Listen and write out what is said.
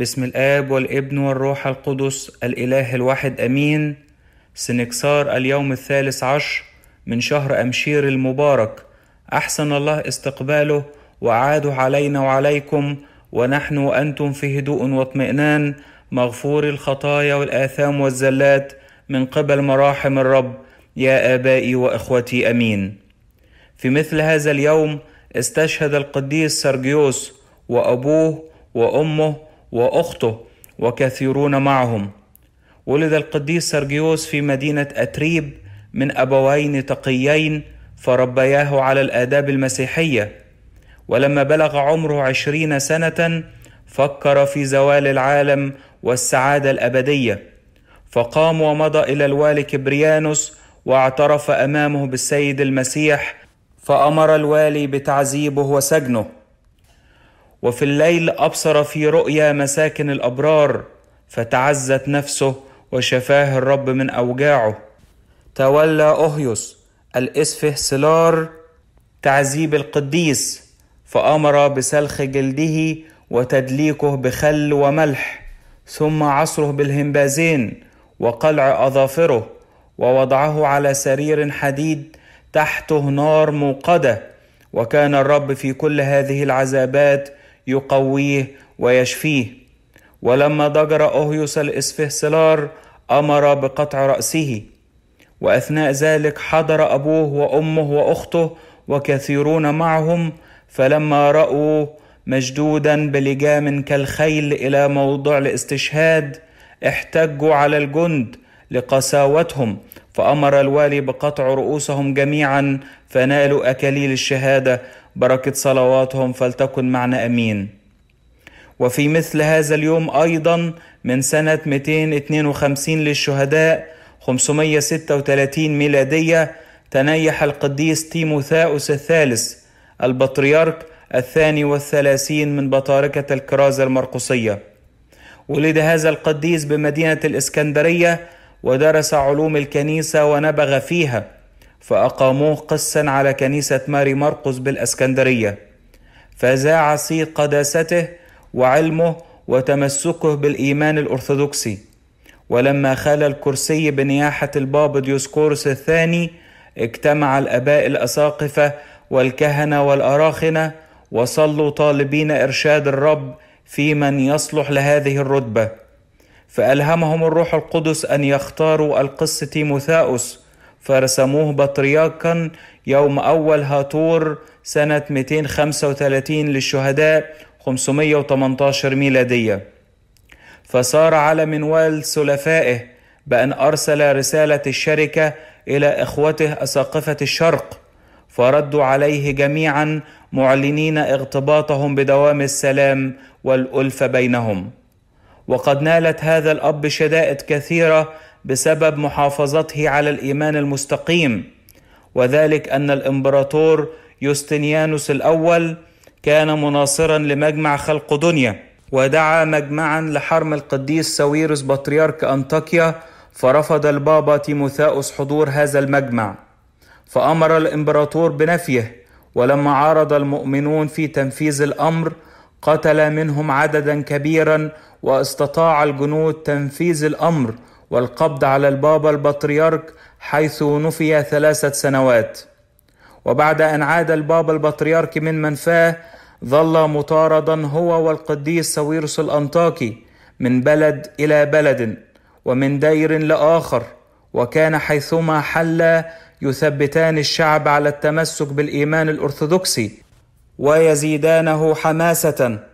باسم الآب والابن والروح القدس الإله الواحد أمين سنكسار اليوم الثالث عشر من شهر أمشير المبارك أحسن الله استقباله وأعاده علينا وعليكم ونحن وأنتم في هدوء واطمئنان مغفور الخطايا والآثام والزلات من قبل مراحم الرب يا آبائي وإخوتي أمين في مثل هذا اليوم استشهد القديس سرجيوس وأبوه وأمه واخته وكثيرون معهم ولد القديس سرجيوس في مدينه اتريب من ابوين تقيين فربياه على الاداب المسيحيه ولما بلغ عمره عشرين سنه فكر في زوال العالم والسعاده الابديه فقام ومضى الى الوالي كبريانوس واعترف امامه بالسيد المسيح فامر الوالي بتعذيبه وسجنه وفي الليل أبصر في رؤيا مساكن الأبرار فتعزت نفسه وشفاه الرب من أوجاعه تولى أوهيوس الإسفه سلار تعذيب القديس فأمر بسلخ جلده وتدليكه بخل وملح ثم عصره بالهمبازين وقلع أظافره ووضعه على سرير حديد تحته نار موقدة وكان الرب في كل هذه العذابات يقويه ويشفيه ولما ضجر أهيوس الإسفهسلار أمر بقطع رأسه وأثناء ذلك حضر أبوه وأمه وأخته وكثيرون معهم فلما رأوا مشدودا بلجام كالخيل إلى موضع الاستشهاد احتجوا على الجند لقساوتهم فأمر الوالي بقطع رؤوسهم جميعا فنالوا أكاليل الشهادة بركة صلواتهم فلتكن معنا أمين وفي مثل هذا اليوم أيضا من سنة 252 للشهداء 536 ميلادية تنيح القديس تيموثاوس الثالث البطريرك الثاني والثلاثين من بطاركة الكرازة المرقسية ولد هذا القديس بمدينة الإسكندرية ودرس علوم الكنيسة ونبغ فيها فأقاموه قسا على كنيسة ماري مرقس بالأسكندرية فذاع صيت قداسته وعلمه وتمسكه بالإيمان الأرثوذكسي ولما خلى الكرسي بنياحة الباب ديوسكورس الثاني اجتمع الآباء الأساقفة والكهنة والأراخنة وصلوا طالبين إرشاد الرب في من يصلح لهذه الرتبة فألهمهم الروح القدس أن يختاروا القس تيموثاؤس فرسموه بطريركا يوم أول هاتور سنة 235 للشهداء 518 ميلادية فصار على منوال سلفائه بأن أرسل رسالة الشركة إلى إخوته أساقفة الشرق فردوا عليه جميعا معلنين اغتباطهم بدوام السلام والألفة بينهم وقد نالت هذا الأب شدائد كثيرة بسبب محافظته على الايمان المستقيم وذلك ان الامبراطور يوستنيانوس الاول كان مناصرا لمجمع خلق دنيا ودعا مجمعا لحرم القديس ساويرس بطريرك انطاكيا فرفض البابا تيموثاوس حضور هذا المجمع فامر الامبراطور بنفيه ولما عارض المؤمنون في تنفيذ الامر قتل منهم عددا كبيرا واستطاع الجنود تنفيذ الامر والقبض على البابا البطريرك حيث نفي ثلاثة سنوات وبعد أن عاد البابا البطريرك من منفاه ظل مطاردا هو والقديس سويرس الأنطاكي من بلد إلى بلد ومن دير لآخر وكان حيثما حلا يثبتان الشعب على التمسك بالإيمان الأرثوذكسي ويزيدانه حماسة